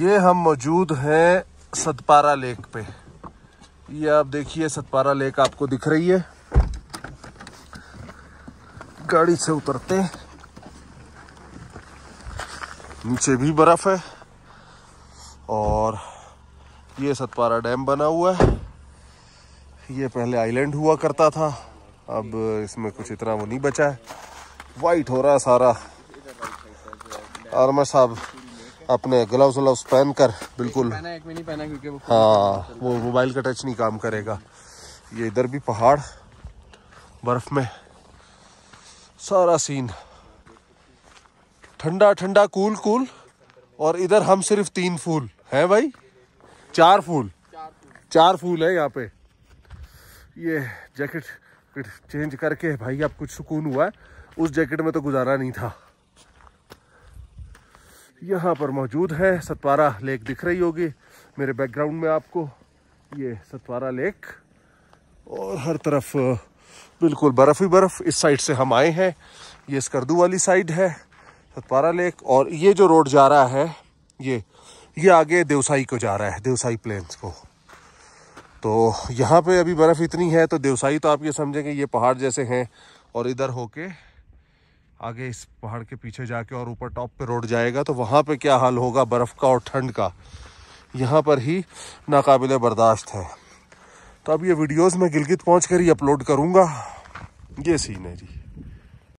ये हम मौजूद हैं सतपारा लेक पे ये आप देखिए सतपारा लेक आपको दिख रही है गाड़ी से उतरते नीचे भी बर्फ है और ये सतपारा डैम बना हुआ है ये पहले आइलैंड हुआ करता था अब इसमें कुछ इतना वो नहीं बचा है वाइट हो रहा सारा आर्मर साहब अपने ग्लव्स व्लव्स पहन कर बिल्कुल पहना एक नहीं पहना क्योंकि वो हाँ वो मोबाइल का टच नहीं काम करेगा ये इधर भी पहाड़ बर्फ में सारा सीन ठंडा ठंडा कूल कूल और इधर हम सिर्फ तीन फूल हैं भाई चार फूल चार फूल है यहाँ पे ये जैकेट चेंज करके भाई अब कुछ सुकून हुआ है उस जैकेट में तो गुजारा नहीं था यहाँ पर मौजूद है सतवारा लेक दिख रही होगी मेरे बैकग्राउंड में आपको ये सतवारा लेक और हर तरफ बिल्कुल बर्फ़ ही बर्फ़ इस साइड से हम आए हैं ये स्कर्दू वाली साइड है सतपारा लेक और ये जो रोड जा रहा है ये ये आगे देवसाई को जा रहा है देवसाई प्लेन्स को तो यहाँ पे अभी बर्फ़ इतनी है तो देवसाई तो आप ये समझेंगे ये पहाड़ जैसे हैं और इधर होके आगे इस पहाड़ के पीछे जाके और ऊपर टॉप पे रोड जाएगा तो वहाँ पे क्या हाल होगा बर्फ़ का और ठंड का यहाँ पर ही नाकाबिल बर्दाश्त है तो अब ये वीडियोस मैं गिलगित पहुँच कर ही अपलोड करूँगा ये सीन है जी